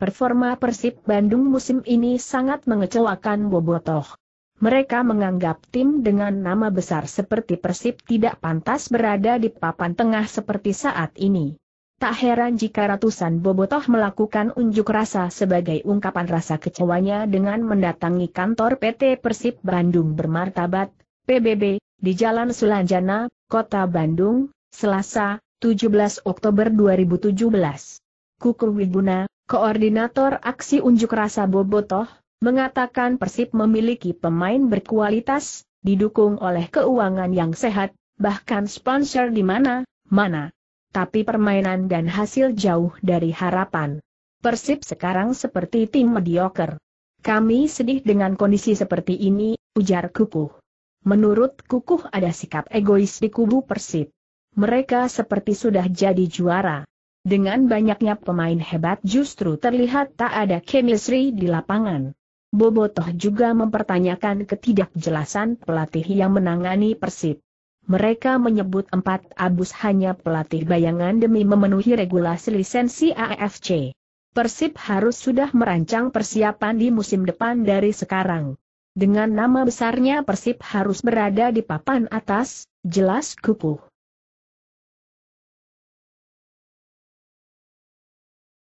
Performa Persib Bandung musim ini sangat mengecewakan Bobotoh. Mereka menganggap tim dengan nama besar seperti Persib tidak pantas berada di papan tengah seperti saat ini. Tak heran jika ratusan Bobotoh melakukan unjuk rasa sebagai ungkapan rasa kecewanya dengan mendatangi kantor PT Persib Bandung bermartabat, PBB, di Jalan Sulanjana, Kota Bandung, Selasa, 17 Oktober 2017. Kuku Wibuna, Koordinator aksi unjuk rasa Bobotoh, mengatakan Persib memiliki pemain berkualitas, didukung oleh keuangan yang sehat, bahkan sponsor di mana-mana. Tapi permainan dan hasil jauh dari harapan. Persib sekarang seperti tim mediocre. Kami sedih dengan kondisi seperti ini, ujar Kukuh. Menurut Kukuh ada sikap egois di kubu Persib. Mereka seperti sudah jadi juara. Dengan banyaknya pemain hebat justru terlihat tak ada chemistry di lapangan. Bobotoh juga mempertanyakan ketidakjelasan pelatih yang menangani Persib. Mereka menyebut empat abus hanya pelatih bayangan demi memenuhi regulasi lisensi AFC. Persib harus sudah merancang persiapan di musim depan dari sekarang. Dengan nama besarnya Persib harus berada di papan atas, jelas kukuh.